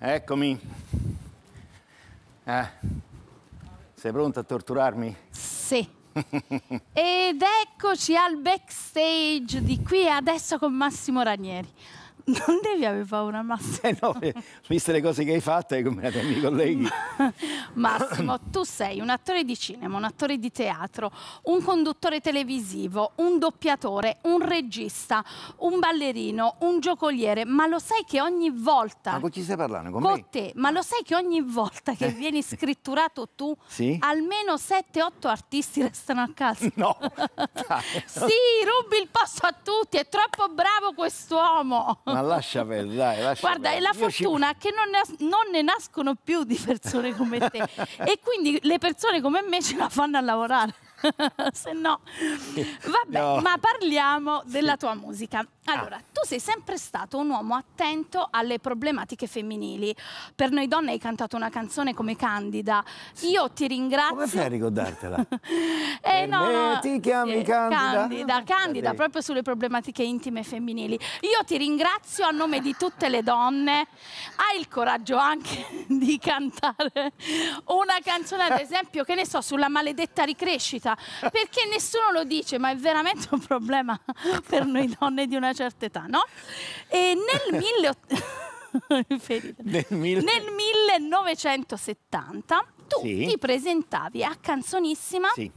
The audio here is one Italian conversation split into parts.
Eccomi. Eh, sei pronta a torturarmi? Sì. Ed eccoci al backstage di qui e adesso con Massimo Ranieri. Non devi avere paura, Massimo. Eh no, eh, viste le cose che hai fatto e come i miei colleghi. Massimo, tu sei un attore di cinema, un attore di teatro, un conduttore televisivo, un doppiatore, un regista, un ballerino, un giocoliere, ma lo sai che ogni volta... Ma con chi stai parlando? Con, con me? te, ma lo sai che ogni volta che eh. vieni scritturato tu, sì? almeno 7-8 artisti restano a casa? No! Dai, sì, rubi il posto a tutti, è troppo bravo quest'uomo! Ma lascia per dai, lascia Guarda, per. è la fortuna ci... che non ne, non ne, nascono più di persone come te e quindi le persone come me ce la fanno a lavorare. Se no, vabbè, no. ma parliamo della tua musica. Ah. Allora, ah. tu sei sempre stato un uomo attento alle problematiche femminili. Per noi donne hai cantato una canzone come Candida. Io ti ringrazio. Come fai a ricordartela? eh, no, no, ti chiami eh, Candida? Candida, Candida, proprio sulle problematiche intime femminili. Io ti ringrazio a nome di tutte le donne. Hai il coraggio anche di cantare una canzone, ad esempio, che ne so, sulla maledetta ricrescita, perché nessuno lo dice, ma è veramente un problema per noi donne di una certa età, no? E nel 18... 1970 tu sì. ti presentavi a Canzonissima sì.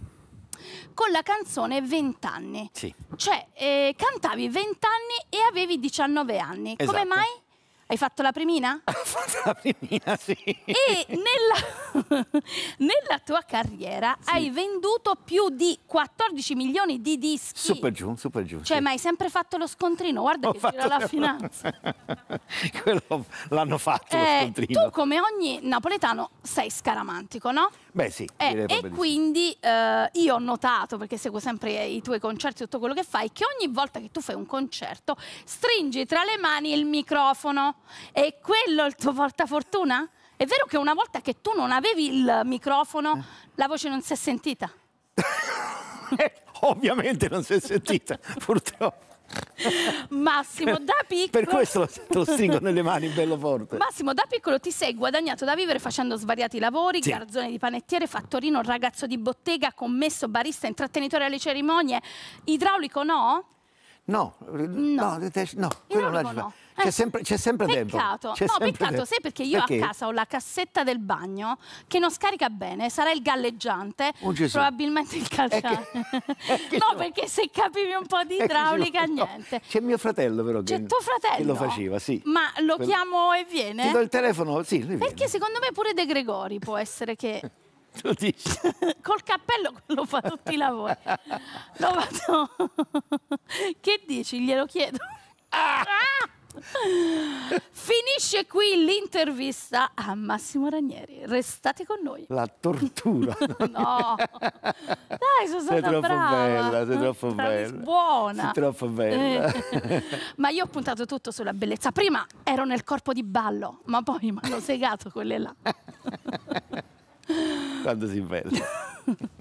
con la canzone 20 anni. Sì. Cioè, eh, cantavi 20 anni e avevi 19 anni. Esatto. Come mai? Hai fatto la primina? Ho fatto la primina, sì. E nella, nella tua carriera sì. hai venduto più di 14 milioni di dischi. Super giù, super giù. Cioè, sì. ma hai sempre fatto lo scontrino. Guarda Ho che gira la finanza. Quello l'hanno fatto eh, lo scontrino. Tu, come ogni napoletano, sei scaramantico, no? Beh, sì. Eh, e quindi eh, io ho notato, perché seguo sempre i tuoi concerti, tutto quello che fai, che ogni volta che tu fai un concerto stringi tra le mani il microfono. E quello il tuo portafortuna? È vero che una volta che tu non avevi il microfono, eh. la voce non si è sentita? Eh, ovviamente non si è sentita, purtroppo. Massimo, da piccolo. Per questo te lo stringo nelle mani bello forte. Massimo, da piccolo ti sei guadagnato da vivere facendo svariati lavori: sì. garzone di panettiere, fattorino, ragazzo di bottega, commesso, barista, intrattenitore alle cerimonie. Idraulico no? No, no, no, no. Idraulico no. C'è eh, sempre, c'è sempre peccato. C'è no, peccato, dentro. sai perché io perché? a casa ho la cassetta del bagno che non scarica bene, sarà il galleggiante, oh, probabilmente il calciare. Che... no, perché se capivi un po' di idraulica, no. niente. C'è mio fratello però che, fratello? che, lo faceva, sì. Ma lo Quello... chiamo e viene? Ti do il telefono, sì, Perché secondo me pure De Gregori può essere che... Lo dici? Col cappello lo fa tutti i lavori. Lo vado... che dici? Glielo chiedo. Finisce qui l'intervista a Massimo Ranieri. Restate con noi. La tortura. no. Dai, sono sei troppo brava. bella, sei troppo Travis, bella. Buona. Sei troppo bella. Eh. ma io ho puntato tutto sulla bellezza. Prima ero nel corpo di ballo, ma poi mi hanno segato quelle là. Quando si bella.